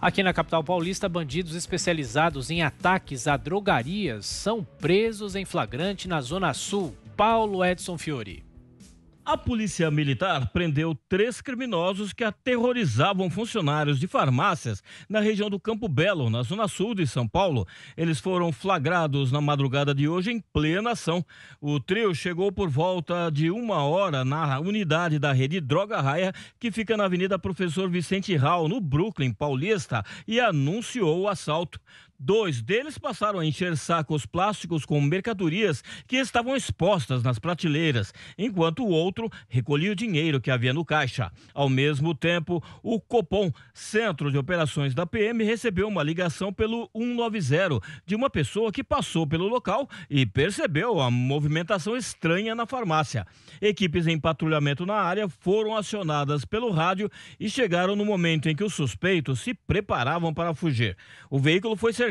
Aqui na capital paulista, bandidos especializados em ataques a drogarias são presos em flagrante na Zona Sul. Paulo Edson Fiori. A polícia militar prendeu três criminosos que aterrorizavam funcionários de farmácias na região do Campo Belo, na zona sul de São Paulo. Eles foram flagrados na madrugada de hoje em plena ação. O trio chegou por volta de uma hora na unidade da rede Droga Raia, que fica na Avenida Professor Vicente Raul, no Brooklyn, Paulista, e anunciou o assalto. Dois deles passaram a encher sacos plásticos com mercadorias que estavam expostas nas prateleiras, enquanto o outro recolhia o dinheiro que havia no caixa. Ao mesmo tempo, o Copom, Centro de Operações da PM, recebeu uma ligação pelo 190 de uma pessoa que passou pelo local e percebeu a movimentação estranha na farmácia. Equipes em patrulhamento na área foram acionadas pelo rádio e chegaram no momento em que os suspeitos se preparavam para fugir. O veículo foi cercado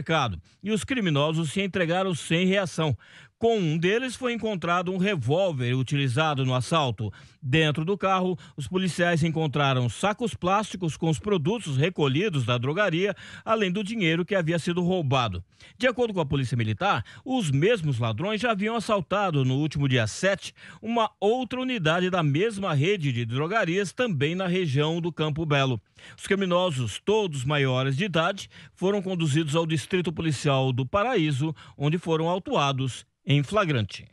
e os criminosos se entregaram sem reação. Com um deles foi encontrado um revólver utilizado no assalto. Dentro do carro, os policiais encontraram sacos plásticos com os produtos recolhidos da drogaria, além do dinheiro que havia sido roubado. De acordo com a Polícia Militar, os mesmos ladrões já haviam assaltado no último dia 7 uma outra unidade da mesma rede de drogarias também na região do Campo Belo. Os criminosos, todos maiores de idade, foram conduzidos ao Distrito Policial do Paraíso, onde foram autuados em flagrante.